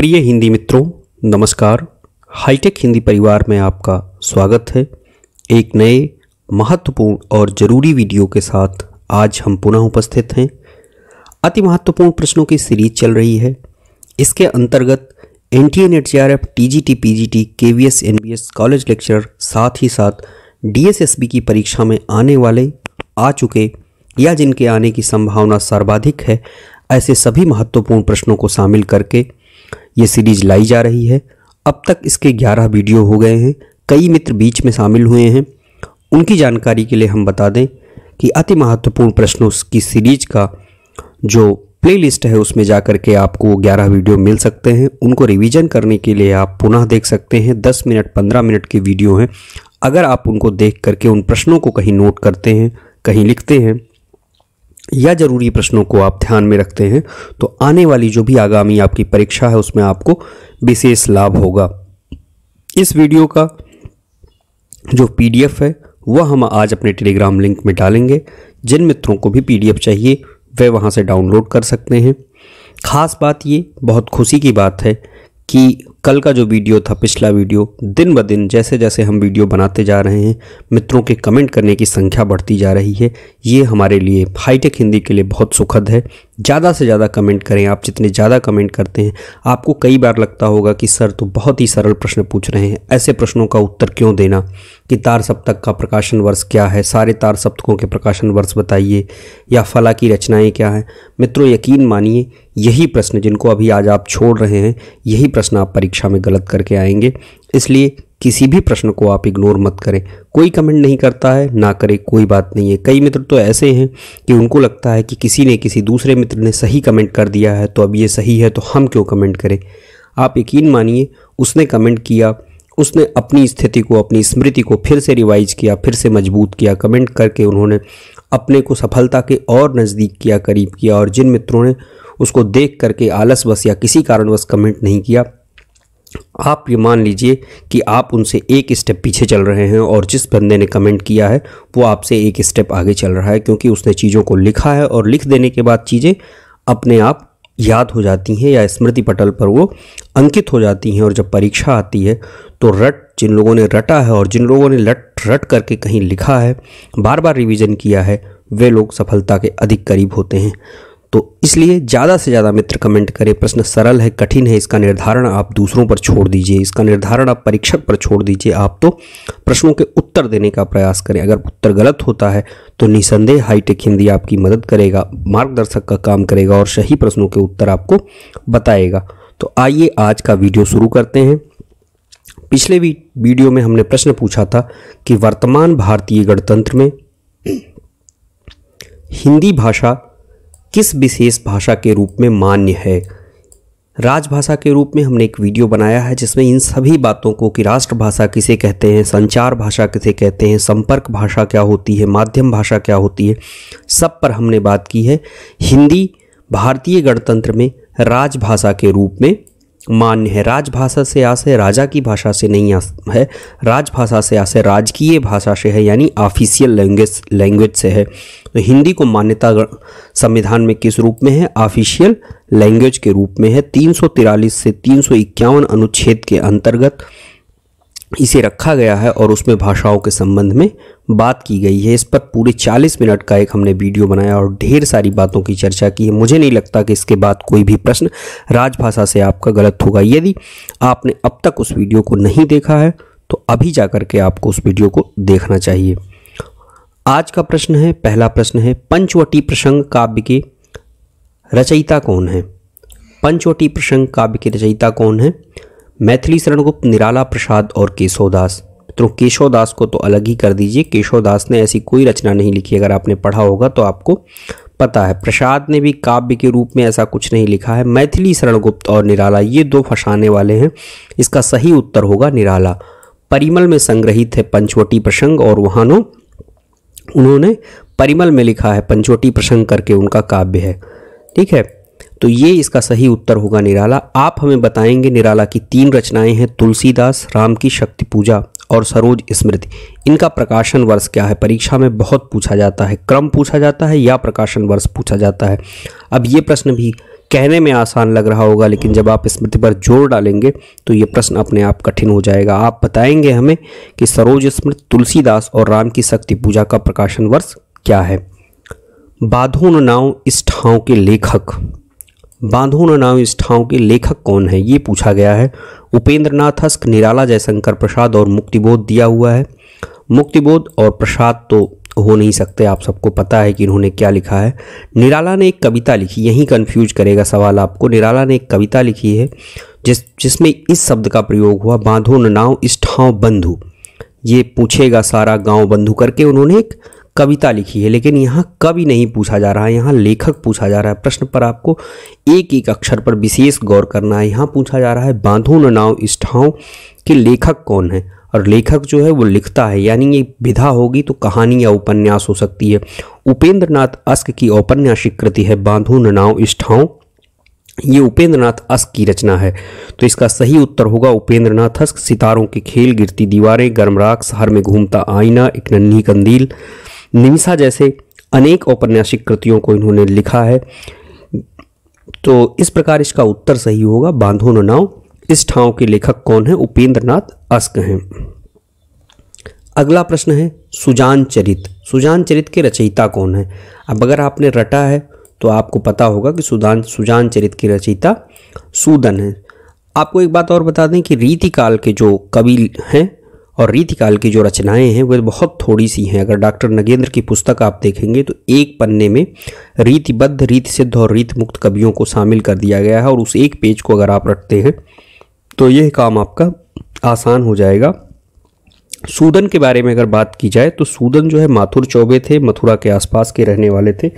प्रिय हिंदी मित्रों नमस्कार हाईटेक हिंदी परिवार में आपका स्वागत है एक नए महत्वपूर्ण और ज़रूरी वीडियो के साथ आज हम पुनः उपस्थित हैं अति महत्वपूर्ण प्रश्नों की सीरीज चल रही है इसके अंतर्गत N T N H R F T G T P G T K V S N B S college lecture साथ ही साथ डी एस एस बी की परीक्षा में आने वाले आ चुके या जिनके आने की संभावना सर्वाधिक है ऐसे सभी महत्वपूर्ण प्रश्नों को शामिल करके ये सीरीज लाई जा रही है अब तक इसके 11 वीडियो हो गए हैं कई मित्र बीच में शामिल हुए हैं उनकी जानकारी के लिए हम बता दें कि अति महत्वपूर्ण प्रश्नों की सीरीज का जो प्लेलिस्ट है उसमें जा कर के आपको 11 वीडियो मिल सकते हैं उनको रिवीजन करने के लिए आप पुनः देख सकते हैं 10 मिनट 15 मिनट के वीडियो हैं अगर आप उनको देख करके उन प्रश्नों को कहीं नोट करते हैं कहीं लिखते हैं या ज़रूरी प्रश्नों को आप ध्यान में रखते हैं तो आने वाली जो भी आगामी आपकी परीक्षा है उसमें आपको विशेष लाभ होगा इस वीडियो का जो पीडीएफ है वह हम आज अपने टेलीग्राम लिंक में डालेंगे जिन मित्रों को भी पीडीएफ चाहिए वे वहाँ से डाउनलोड कर सकते हैं खास बात ये बहुत खुशी की बात है कि कल का जो वीडियो था पिछला वीडियो दिन ब दिन जैसे जैसे हम वीडियो बनाते जा रहे हैं मित्रों के कमेंट करने की संख्या बढ़ती जा रही है ये हमारे लिए हाईटेक हिंदी के लिए बहुत सुखद है ज़्यादा से ज़्यादा कमेंट करें आप जितने ज़्यादा कमेंट करते हैं आपको कई बार लगता होगा कि सर तो बहुत ही सरल प्रश्न पूछ रहे हैं ऐसे प्रश्नों का उत्तर क्यों देना कि तार सप्तक का प्रकाशन वर्ष क्या है सारे तार सप्तकों के प्रकाशन वर्ष बताइए या फला की रचनाएं क्या हैं मित्रों यकीन मानिए यही प्रश्न जिनको अभी आज आप छोड़ रहे हैं यही प्रश्न आप परीक्षा में गलत करके आएंगे इसलिए किसी भी प्रश्न को आप इग्नोर मत करें कोई कमेंट नहीं करता है ना करे कोई बात नहीं है कई मित्र तो ऐसे हैं कि उनको लगता है कि किसी ने किसी दूसरे मित्र ने सही कमेंट कर दिया है तो अब ये सही है तो हम क्यों कमेंट करें आप यकीन मानिए उसने कमेंट किया उसने अपनी स्थिति को अपनी स्मृति को फिर से रिवाइज किया फिर से मजबूत किया कमेंट करके उन्होंने अपने को सफलता के और नज़दीक किया करीब किया और जिन मित्रों ने उसको देख करके आलसवश या किसी कारणवश कमेंट नहीं किया आप ये मान लीजिए कि आप उनसे एक स्टेप पीछे चल रहे हैं और जिस बंदे ने कमेंट किया है वो आपसे एक स्टेप आगे चल रहा है क्योंकि उसने चीज़ों को लिखा है और लिख देने के बाद चीज़ें अपने आप याद हो जाती हैं या स्मृति पटल पर वो अंकित हो जाती हैं और जब परीक्षा आती है तो रट जिन लोगों ने रटा है और जिन लोगों ने लट रट करके कहीं लिखा है बार बार रिवीजन किया है वे लोग सफलता के अधिक करीब होते हैं तो इसलिए ज़्यादा से ज़्यादा मित्र कमेंट करें प्रश्न सरल है कठिन है इसका निर्धारण आप दूसरों पर छोड़ दीजिए इसका निर्धारण आप परीक्षक पर छोड़ दीजिए आप तो प्रश्नों के उत्तर देने का प्रयास करें अगर उत्तर गलत होता है तो निसंदेह हाईटेक हिंदी आपकी मदद करेगा मार्गदर्शक का काम करेगा और सही प्रश्नों के उत्तर आपको बताएगा तो आइए आज का वीडियो शुरू करते हैं पिछले भी वीडियो में हमने प्रश्न पूछा था कि वर्तमान भारतीय गणतंत्र में हिंदी भाषा किस विशेष भाषा के रूप में मान्य है राजभाषा के रूप में हमने एक वीडियो बनाया है जिसमें इन सभी बातों को कि राष्ट्रभाषा किसे कहते हैं संचार भाषा किसे कहते हैं संपर्क भाषा क्या होती है माध्यम भाषा क्या होती है सब पर हमने बात की है हिंदी भारतीय गणतंत्र में राजभाषा के रूप में मान्य है राजभाषा से आशय राजा की भाषा से नहीं है राजभाषा से आशय राजकीय भाषा से है यानी ऑफिशियल लैंग्वेज लैंग्वेज से है तो हिंदी को मान्यता संविधान में किस रूप में है ऑफिशियल लैंग्वेज के रूप में है तीन से तीन अनुच्छेद के अंतर्गत इसे रखा गया है और उसमें भाषाओं के संबंध में बात की गई है इस पर पूरे 40 मिनट का एक हमने वीडियो बनाया और ढेर सारी बातों की चर्चा की है मुझे नहीं लगता कि इसके बाद कोई भी प्रश्न राजभाषा से आपका गलत होगा यदि आपने अब तक उस वीडियो को नहीं देखा है तो अभी जा करके आपको उस वीडियो को देखना चाहिए आज का प्रश्न है पहला प्रश्न है पंचवटी प्रसंग काव्य के रचयिता कौन है पंचवटी प्रसंग काव्य के रचयिता कौन है मैथिली शरणगुप्त निराला प्रसाद और केशवदास तो दास को तो अलग ही कर दीजिए दास ने ऐसी कोई रचना नहीं लिखी अगर आपने पढ़ा होगा तो आपको पता है प्रसाद ने भी काव्य के रूप में ऐसा कुछ नहीं लिखा है मैथिली शरणगुप्त और निराला ये दो फंसाने वाले हैं इसका सही उत्तर होगा निराला परिमल में संग्रहित है पंचवटी प्रसंग और वहानो उन्होंने परिमल में लिखा है पंचवटी प्रसंग करके उनका काव्य है ठीक है तो ये इसका सही उत्तर होगा निराला आप हमें बताएंगे निराला की तीन रचनाएं हैं तुलसीदास राम की शक्ति पूजा और सरोज स्मृति इनका प्रकाशन वर्ष क्या है परीक्षा में बहुत पूछा जाता है क्रम पूछा जाता है या प्रकाशन वर्ष पूछा जाता है अब ये प्रश्न भी कहने में आसान लग रहा होगा लेकिन जब आप स्मृति पर जोर डालेंगे तो ये प्रश्न अपने आप कठिन हो जाएगा आप बताएंगे हमें कि सरोज स्मृति तुलसीदास और राम की शक्ति पूजा का प्रकाशन वर्ष क्या है बाधो नाव इस ठाव के लेखक बांधो न नाव इस ठाव के लेखक कौन है ये पूछा गया है उपेंद्र नाथ हस्क निराला जयशंकर प्रसाद और मुक्तिबोध दिया हुआ है मुक्तिबोध और प्रसाद तो हो नहीं सकते आप सबको पता है कि इन्होंने क्या लिखा है निराला ने एक कविता लिखी यही कन्फ्यूज करेगा सवाल आपको निराला ने एक कविता लिखी है जिस जिसमें इस शब्द का प्रयोग हुआ बांधो ननाव नाव बंधु ये पूछेगा सारा गांव बंधु करके उन्होंने एक कविता लिखी है लेकिन यहाँ कवि नहीं पूछा जा रहा है यहाँ लेखक पूछा जा रहा है प्रश्न पर आपको एक एक अक्षर पर विशेष गौर करना है यहाँ पूछा जा रहा है बांधो न नाव इष्ठाओं के लेखक कौन है और लेखक जो है वो लिखता है यानी ये विधा होगी तो कहानी या उपन्यास हो सकती है उपेंद्र नाथ अस्क की औपन्यासिक कृति है बांधो न नाव इष्ठाओं ये उपेंद्र नाथ अस्क की रचना है तो इसका सही उत्तर होगा उपेंद्र नाथ अस्क सितारों के खेल गिरती दीवारें गर्मराक्ष हर में घूमता आईना एक नन्ही कंदील निमिषा जैसे अनेक औपन्यासिक कृतियों को इन्होंने लिखा है तो इस प्रकार इसका उत्तर सही होगा बांधो न नाव इस ठाव के लेखक कौन है उपेंद्र नाथ अस्क हैं अगला प्रश्न है सुजान चरित सुजान चरित के रचयिता कौन है अब अगर आपने रटा है तो आपको पता होगा कि सुदान सुजान चरित की रचयिता सूदन है आपको एक बात और बता दें कि रीतिकाल के जो कवि हैं और रीतिकाल की जो रचनाएं हैं वे बहुत थोड़ी सी हैं अगर डॉक्टर नगेंद्र की पुस्तक आप देखेंगे तो एक पन्ने में रीतिबद्ध रीत सिद्ध और रीत मुक्त कवियों को शामिल कर दिया गया है और उस एक पेज को अगर आप रखते हैं तो यह काम आपका आसान हो जाएगा सूदन के बारे में अगर बात की जाए तो सूदन जो है माथुर चौबे थे मथुरा के आसपास के रहने वाले थे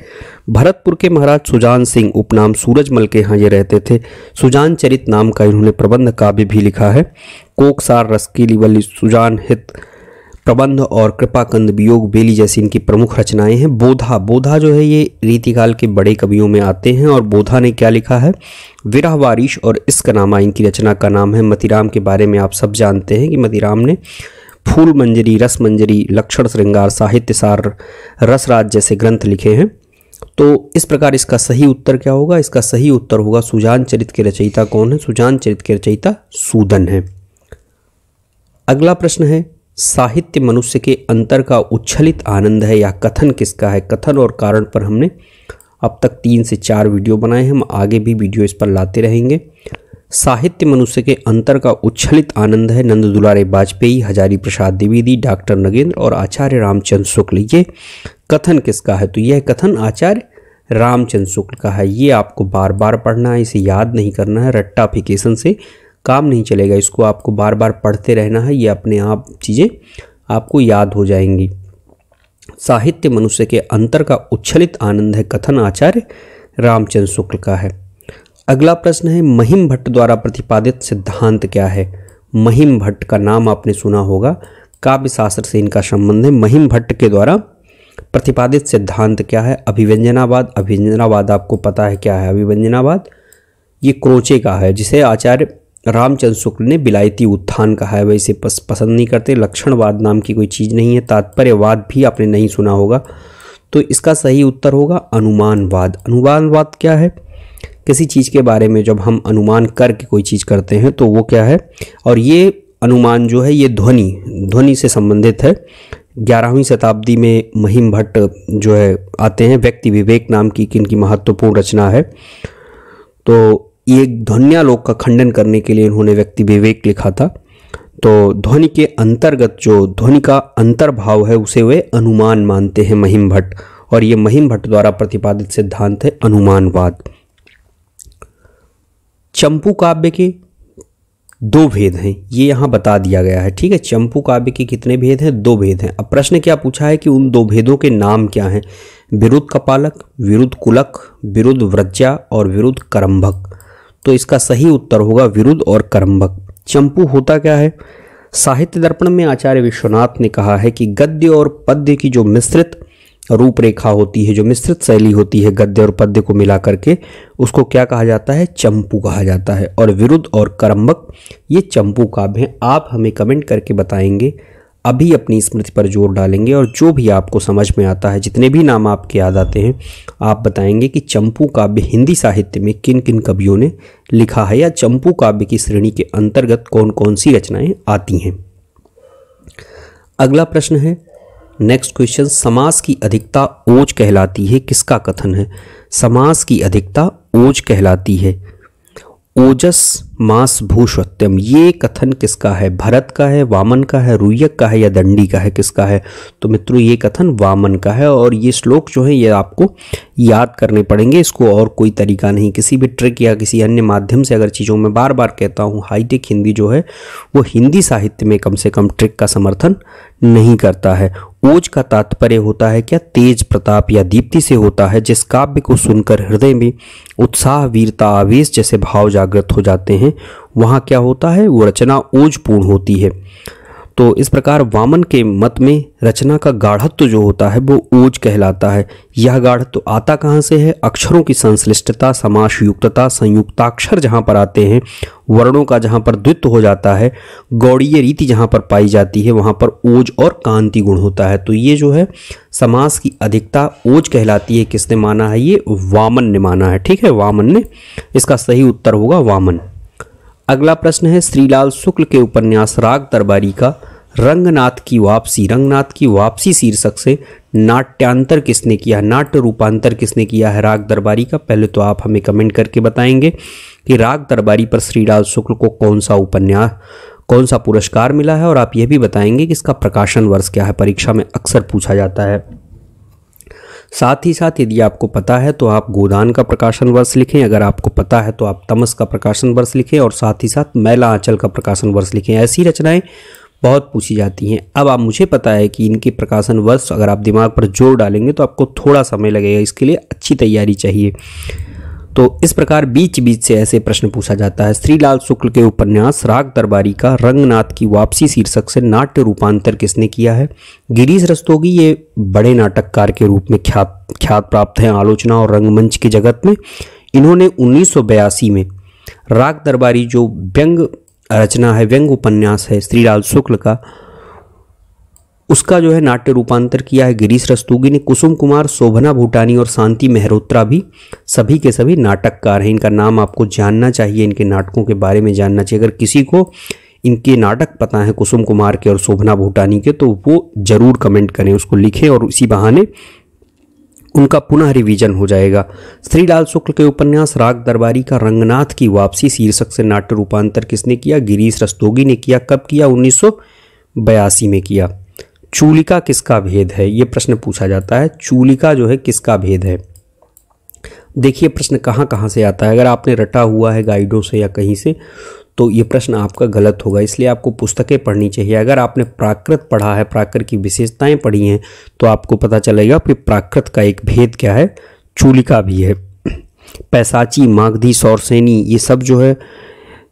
भरतपुर के महाराज सुजान सिंह उपनाम सूरजमल के यहाँ ये रहते थे सुजान चरित नाम का इन्होंने प्रबंध काव्य भी लिखा है कोकसार रसकीली वली सुजान हित प्रबंध और कृपाकंद वियोग बेली जैसी इनकी प्रमुख रचनाएं हैं बोधा बोधा जो है ये रीतिकाल के बड़े कवियों में आते हैं और बोधा ने क्या लिखा है विरह वारिश और इसका नामा इनकी रचना का नाम है मतिराम के बारे में आप सब जानते हैं कि मतिराम ने फूल मंजरी रस मंजरी लक्षण श्रृंगार साहित्यसार रसराज जैसे ग्रंथ लिखे हैं तो इस प्रकार इसका सही उत्तर क्या होगा इसका सही उत्तर होगा सुजान चरित के रचयिता कौन है सुजान चरित के रचयिता सूदन है अगला प्रश्न है साहित्य मनुष्य के अंतर का उच्छलित आनंद है या कथन किसका है कथन और कारण पर हमने अब तक तीन से चार वीडियो बनाए हम आगे भी वीडियो इस पर लाते रहेंगे साहित्य मनुष्य के अंतर का उच्छलित आनंद है नंद दुलारे वाजपेयी हजारी प्रसाद द्विवेदी डॉक्टर नगेंद्र और आचार्य रामचंद्र शुक्ल ये कथन किसका है तो यह कथन आचार्य रामचंद्र शुक्ल का है ये आपको बार बार पढ़ना है इसे याद नहीं करना है रट्टाफिकेशन से काम नहीं चलेगा इसको आपको बार बार पढ़ते रहना है ये अपने आप चीज़ें आपको याद हो जाएंगी साहित्य मनुष्य के अंतर का उच्छलित आनंद है कथन आचार्य रामचंद्र शुक्ल का है अगला प्रश्न है महिम भट्ट द्वारा प्रतिपादित सिद्धांत क्या है महिम भट्ट का नाम आपने सुना होगा काव्य शास्त्र से इनका संबंध है महिम भट्ट के द्वारा प्रतिपादित सिद्धांत क्या है अभिव्यंजनावाद अभिव्यंजनावाद आपको पता है क्या है अभिव्यंजनावाद ये क्रोचे का है जिसे आचार्य रामचंद्र शुक्ल ने बिलायती उत्थान कहा है वह इसे पस, पसंद नहीं करते लक्षणवाद नाम की कोई चीज़ नहीं है तात्पर्यवाद भी आपने नहीं सुना होगा तो इसका सही उत्तर होगा अनुमानवाद अनुमानवाद क्या है किसी चीज़ के बारे में जब हम अनुमान करके कोई चीज़ करते हैं तो वो क्या है और ये अनुमान जो है ये ध्वनि ध्वनि से संबंधित है ग्यारहवीं शताब्दी में महिम भट्ट जो है आते हैं व्यक्ति विवेक नाम की इनकी महत्वपूर्ण रचना है तो ये ध्वनियालोक का खंडन करने के लिए इन्होंने व्यक्ति विवेक लिखा था तो ध्वनि के अंतर्गत जो ध्वनि का अंतर्भाव है उसे वे अनुमान मानते हैं महिम भट्ट और ये महिम भट्ट द्वारा प्रतिपादित सिद्धांत है अनुमानवाद चंपू काव्य के दो भेद हैं ये यहाँ बता दिया गया है ठीक है चंपू काव्य के कितने भेद हैं दो भेद हैं अब प्रश्न क्या पूछा है कि उन दो भेदों के नाम क्या हैं विरुद्ध कपालक विरुद्ध कुलक विरुद्ध व्रज्या और विरुद्ध करम्भक तो इसका सही उत्तर होगा विरुद्ध और करम्भक चंपू होता क्या है साहित्य दर्पण में आचार्य विश्वनाथ ने कहा है कि गद्य और पद्य की जो मिश्रित रूपरेखा होती है जो मिश्रित शैली होती है गद्य और पद्य को मिला करके उसको क्या कहा जाता है चंपू कहा जाता है और विरुद्ध और करम्बक ये चंपू काव्य हैं आप हमें कमेंट करके बताएंगे अभी अपनी स्मृति पर जोर डालेंगे और जो भी आपको समझ में आता है जितने भी नाम आपके याद आते हैं आप बताएंगे कि चंपू काव्य हिंदी साहित्य में किन किन कवियों ने लिखा है या चंपू काव्य की श्रेणी के अंतर्गत कौन कौन सी रचनाएं आती हैं अगला प्रश्न है नेक्स्ट क्वेश्चन समास की अधिकता ओज कहलाती है किसका कथन है समास की अधिकता ओज कहलाती है ओजस मास भूषत्यम ये कथन किसका है भरत का है वामन का है रुयक का है या दंडी का है किसका है तो मित्रों ये कथन वामन का है और ये श्लोक जो है ये आपको याद करने पड़ेंगे इसको और कोई तरीका नहीं किसी भी ट्रिक या किसी अन्य माध्यम से अगर चीज़ों में बार बार कहता हूँ हाईटेक हिंदी जो है वो हिंदी साहित्य में कम से कम ट्रिक का समर्थन नहीं करता है ओज का तात्पर्य होता है क्या तेज प्रताप या दीप्ति से होता है जिस काव्य को सुनकर हृदय में उत्साह वीरता आवेश जैसे भाव जागृत हो जाते हैं वहाँ क्या होता है वो रचना ओजपूर्ण होती है तो इस प्रकार वामन के मत में रचना का गाढ़त्व जो होता है वो ओज कहलाता है यह गाढ़त्व आता कहाँ से है अक्षरों की संश्लिष्टता समासयुक्तता संयुक्ताक्षर जहाँ पर आते हैं वर्णों का जहाँ पर द्वित्व हो जाता है गौड़ीय रीति जहाँ पर पाई जाती है वहाँ पर ओज और कांति गुण होता है तो ये जो है समास की अधिकता ओज कहलाती है किसने माना है ये वामन ने माना है ठीक है वामन ने इसका सही उत्तर होगा वामन अगला प्रश्न है श्रीलाल शुक्ल के उपन्यास राग दरबारी का रंगनाथ की वापसी रंगनाथ की वापसी शीर्षक से नाट्यांतर किसने किया है नाट्य रूपांतर किसने किया है राग दरबारी का पहले तो आप हमें कमेंट करके बताएंगे कि राग दरबारी पर श्रीलाल शुक्ल को कौन सा उपन्यास कौन सा पुरस्कार मिला है और आप यह भी बताएंगे कि इसका प्रकाशन वर्ष क्या है परीक्षा में अक्सर पूछा जाता है साथ ही साथ यदि आपको पता है तो आप गोदान का प्रकाशन वर्ष लिखें अगर आपको पता है तो आप तमस का प्रकाशन वर्ष लिखें और साथ ही साथ मैला आंचल का प्रकाशन वर्ष लिखें ऐसी रचनाएं बहुत पूछी जाती हैं अब आप मुझे पता है कि इनके प्रकाशन वर्ष अगर आप दिमाग पर जोर डालेंगे तो आपको थोड़ा समय लगेगा इसके लिए अच्छी तैयारी चाहिए तो इस प्रकार बीच बीच से ऐसे प्रश्न पूछा जाता है श्रीलाल शुक्ल के उपन्यास राग दरबारी का रंगनाथ की वापसी शीर्षक से नाट्य रूपांतर किसने किया है गिरीश रस्तोगी ये बड़े नाटककार के रूप में ख्यात ख्यात प्राप्त हैं आलोचना और रंगमंच के जगत में इन्होंने उन्नीस में राग दरबारी जो व्यंग रचना है व्यंग उपन्यास है श्रीलाल शुक्ल का उसका जो है नाट्य रूपांतर किया है गिरीश रस्तोगी ने कुसुम कुमार शोभना भूटानी और शांति मेहरोत्रा भी सभी के सभी नाटककार हैं इनका नाम आपको जानना चाहिए इनके नाटकों के बारे में जानना चाहिए अगर किसी को इनके नाटक पता है कुसुम कुमार के और शोभना भूटानी के तो वो ज़रूर कमेंट करें उसको लिखें और इसी बहाने उनका पुनः रिवीजन हो जाएगा श्रीलाल शुक्ल के उपन्यास राग दरबारी का रंगनाथ की वापसी शीर्षक से नाट्य रूपांतर किसने किया गिरीश रस्तोगी ने किया कब किया उन्नीस में किया चूलिका किसका भेद है ये प्रश्न पूछा जाता है चूलिका जो है किसका भेद है देखिए प्रश्न कहाँ कहाँ से आता है अगर आपने रटा हुआ है गाइडों से या कहीं से तो ये प्रश्न आपका गलत होगा इसलिए आपको पुस्तकें पढ़नी चाहिए अगर आपने प्राकृत पढ़ा है प्राकृत की विशेषताएं पढ़ी हैं तो आपको पता चलेगा कि प्राकृत का एक भेद क्या है चूलिका भी है पैसाची मागधी सौरसेनी ये सब जो है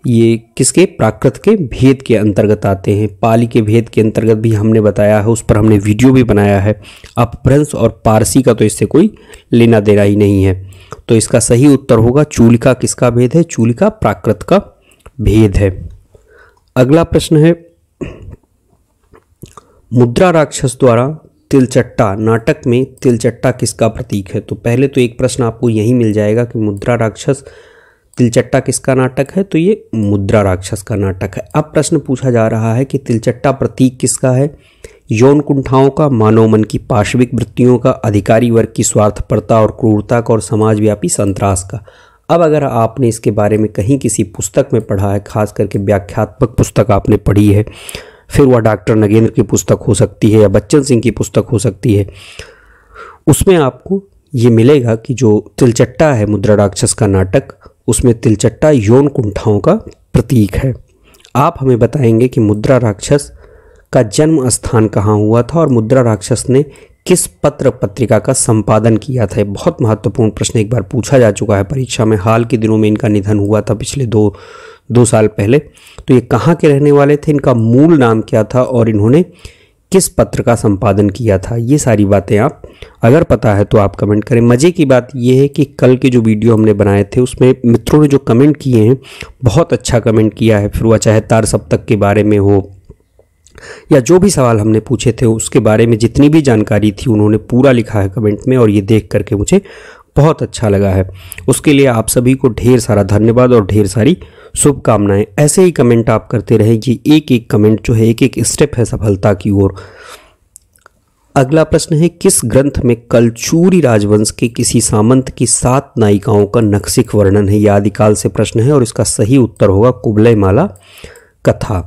ये किसके प्राकृत के भेद के अंतर्गत आते हैं पाली के भेद के अंतर्गत भी हमने बताया है उस पर हमने वीडियो भी बनाया है अपभ्रंश और पारसी का तो इससे कोई लेना देना ही नहीं है तो इसका सही उत्तर होगा चूलिका किसका भेद है चूलिका प्राकृत का भेद है अगला प्रश्न है मुद्रा राक्षस द्वारा तिलचट्टा नाटक में तिलचट्टा किसका प्रतीक है तो पहले तो एक प्रश्न आपको यही मिल जाएगा कि मुद्रा राक्षस तिलचट्टा किसका नाटक है तो ये मुद्रा राक्षस का नाटक है अब प्रश्न पूछा जा रहा है कि तिलचट्टा प्रतीक किसका है यौन कुंठाओं का मानव मन की पार्श्विक वृत्तियों का अधिकारी वर्ग की स्वार्थपरता और क्रूरता का और समाजव्यापी संतरास का अब अगर आपने इसके बारे में कहीं किसी पुस्तक में पढ़ा है खास करके व्याख्यात्मक पुस्तक आपने पढ़ी है फिर वह डॉक्टर नगेंद्र की पुस्तक हो सकती है या बच्चन सिंह की पुस्तक हो सकती है उसमें आपको ये मिलेगा कि जो तिलचट्टा है मुद्रा राक्षस का नाटक उसमें तिलचट्टा यौन कुंठाओं का प्रतीक है आप हमें बताएंगे कि मुद्रा राक्षस का जन्म स्थान कहाँ हुआ था और मुद्रा राक्षस ने किस पत्र पत्रिका का संपादन किया था बहुत महत्वपूर्ण प्रश्न एक बार पूछा जा चुका है परीक्षा में हाल के दिनों में इनका निधन हुआ था पिछले दो दो साल पहले तो ये कहाँ के रहने वाले थे इनका मूल नाम क्या था और इन्होंने किस पत्र का संपादन किया था ये सारी बातें आप अगर पता है तो आप कमेंट करें मज़े की बात यह है कि कल के जो वीडियो हमने बनाए थे उसमें मित्रों ने जो कमेंट किए हैं बहुत अच्छा कमेंट किया है फिर वह चाहे तार सप्तक के बारे में हो या जो भी सवाल हमने पूछे थे उसके बारे में जितनी भी जानकारी थी उन्होंने पूरा लिखा है कमेंट में और ये देख करके मुझे बहुत अच्छा लगा है उसके लिए आप सभी को ढेर सारा धन्यवाद और ढेर सारी शुभकामनाएं ऐसे ही कमेंट आप करते रहें कि एक एक कमेंट जो है एक एक स्टेप है सफलता की ओर अगला प्रश्न है किस ग्रंथ में कलचूरी राजवंश के किसी सामंत की सात नायिकाओं का नक्सिक वर्णन है यह आदिकाल से प्रश्न है और इसका सही उत्तर होगा कुबलय माला कथा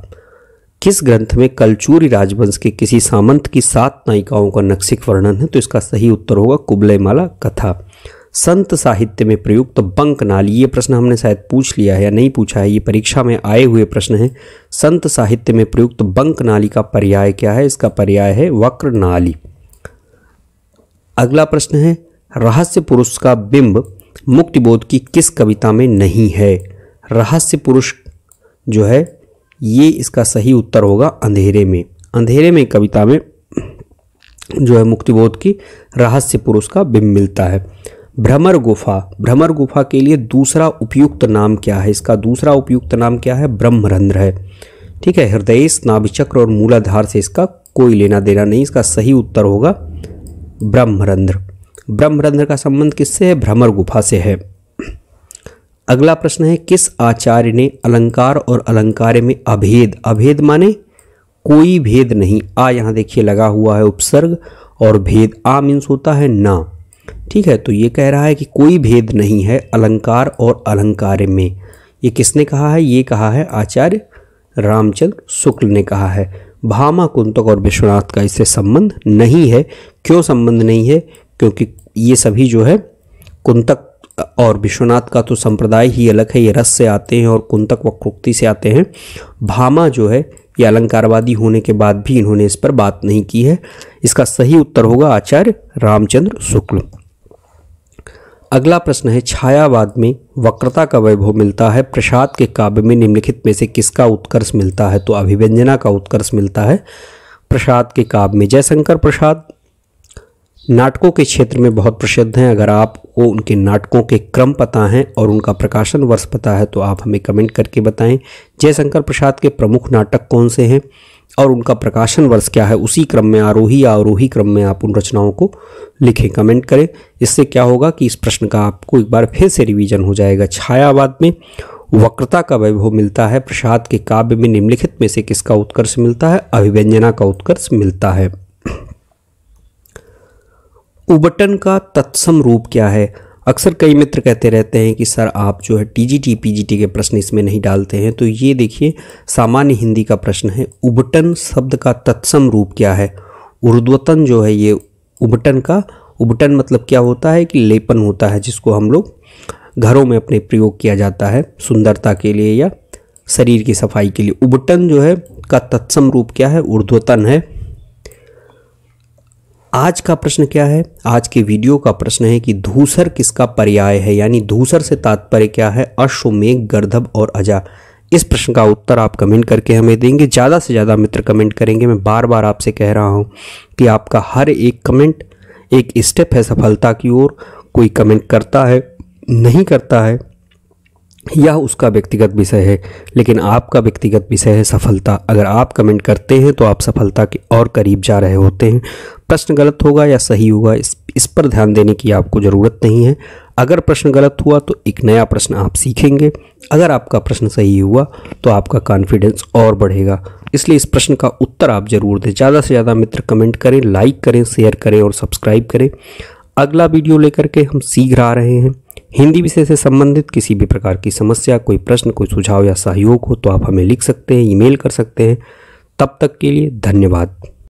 किस ग्रंथ में कलचूरी राजवंश के किसी सामंत की सात नायिकाओं का नक्सिक वर्णन है तो इसका सही उत्तर होगा कुबलय माला कथा संत साहित्य में प्रयुक्त तो बंक नाली ये प्रश्न हमने शायद पूछ लिया है या नहीं पूछा है ये परीक्षा में आए हुए प्रश्न है संत साहित्य में प्रयुक्त तो बंक नाली का पर्याय क्या है इसका पर्याय है वक्र नाली अगला प्रश्न है रहस्य पुरुष का बिंब मुक्तिबोध की किस कविता में नहीं है रहस्य पुरुष जो है ये इसका सही उत्तर होगा अंधेरे में अंधेरे में कविता में जो है मुक्तिबोध की रहस्य पुरुष का बिंब मिलता है भ्रमर गुफा भ्रमर गुफा के लिए दूसरा उपयुक्त नाम क्या है इसका दूसरा उपयुक्त नाम क्या है ब्रह्मरंध्र है ठीक है हृदय स्नाभिचक्र और मूलाधार से इसका कोई लेना देना नहीं इसका सही उत्तर होगा ब्रह्मरंध्र ब्रह्मरंध्र का संबंध किससे है भ्रमर गुफा से है अगला प्रश्न है किस आचार्य ने अलंकार और अलंकार में अभेद अभेद माने कोई भेद नहीं आ यहाँ देखिए लगा हुआ है उपसर्ग और भेद आ मीन्स होता है ना ठीक है तो ये कह रहा है कि कोई भेद नहीं है अलंकार और अलंकार में ये किसने कहा है ये कहा है आचार्य रामचंद्र शुक्ल ने कहा है भामा कुंतक और विश्वनाथ का इससे संबंध नहीं है क्यों संबंध नहीं है क्योंकि ये सभी जो है कुंतक और विश्वनाथ का तो संप्रदाय ही अलग है ये रस से आते हैं और कुंतक वक्रोक्ति से आते हैं भामा जो है या अलंकारवादी होने के बाद भी इन्होंने इस पर बात नहीं की है इसका सही उत्तर होगा आचार्य रामचंद्र शुक्ल अगला प्रश्न है छायावाद में वक्रता का वैभव मिलता है प्रसाद के काव्य में निम्नलिखित में से किसका उत्कर्ष मिलता है तो अभिव्यंजना का उत्कर्ष मिलता है प्रसाद के काव्य में जयशंकर प्रसाद नाटकों के क्षेत्र में बहुत प्रसिद्ध हैं अगर आप आपको उनके नाटकों के क्रम पता हैं और उनका प्रकाशन वर्ष पता है तो आप हमें कमेंट करके बताएं जयशंकर प्रसाद के प्रमुख नाटक कौन से हैं और उनका प्रकाशन वर्ष क्या है उसी क्रम में आरोही या आरोही क्रम में आप उन रचनाओं को लिखें कमेंट करें इससे क्या होगा कि इस प्रश्न का आपको एक बार फिर से रिवीजन हो जाएगा छायावाद में वक्रता का वैभव मिलता है प्रसाद के काव्य में निम्नलिखित में से किसका उत्कर्ष मिलता है अभिव्यंजना का उत्कर्ष मिलता है उबटन का तत्सम रूप क्या है अक्सर कई मित्र कहते रहते हैं कि सर आप जो है T T G P G T के प्रश्न इसमें नहीं डालते हैं तो ये देखिए सामान्य हिंदी का प्रश्न है उबटन शब्द का तत्सम रूप क्या है उर्द्वतन जो है ये उबटन का उबटन मतलब क्या होता है कि लेपन होता है जिसको हम लोग घरों में अपने प्रयोग किया जाता है सुंदरता के लिए या शरीर की सफाई के लिए उबटन जो है का तत्सम रूप क्या है उर्ध्वतन है आज का प्रश्न क्या है आज के वीडियो का प्रश्न है कि धूसर किसका पर्याय है यानी धूसर से तात्पर्य क्या है अश्वमेघ गर्धभ और अजा इस प्रश्न का उत्तर आप कमेंट करके हमें देंगे ज़्यादा से ज़्यादा मित्र कमेंट करेंगे मैं बार बार आपसे कह रहा हूँ कि आपका हर एक कमेंट एक स्टेप है सफलता की ओर कोई कमेंट करता है नहीं करता है यह उसका व्यक्तिगत विषय है लेकिन आपका व्यक्तिगत विषय है सफलता अगर आप कमेंट करते हैं तो आप सफलता के और करीब जा रहे होते हैं प्रश्न गलत होगा या सही होगा इस इस पर ध्यान देने की आपको ज़रूरत नहीं है अगर प्रश्न गलत हुआ तो एक नया प्रश्न आप सीखेंगे अगर आपका प्रश्न सही हुआ तो आपका कॉन्फिडेंस और बढ़ेगा इसलिए इस प्रश्न का उत्तर आप ज़रूर दें ज़्यादा से ज़्यादा मित्र कमेंट करें लाइक करें शेयर करें और सब्सक्राइब करें अगला वीडियो लेकर के हम शीघ्र आ रहे हैं हिंदी विषय से संबंधित किसी भी प्रकार की समस्या कोई प्रश्न कोई सुझाव या सहयोग हो तो आप हमें लिख सकते हैं ईमेल कर सकते हैं तब तक के लिए धन्यवाद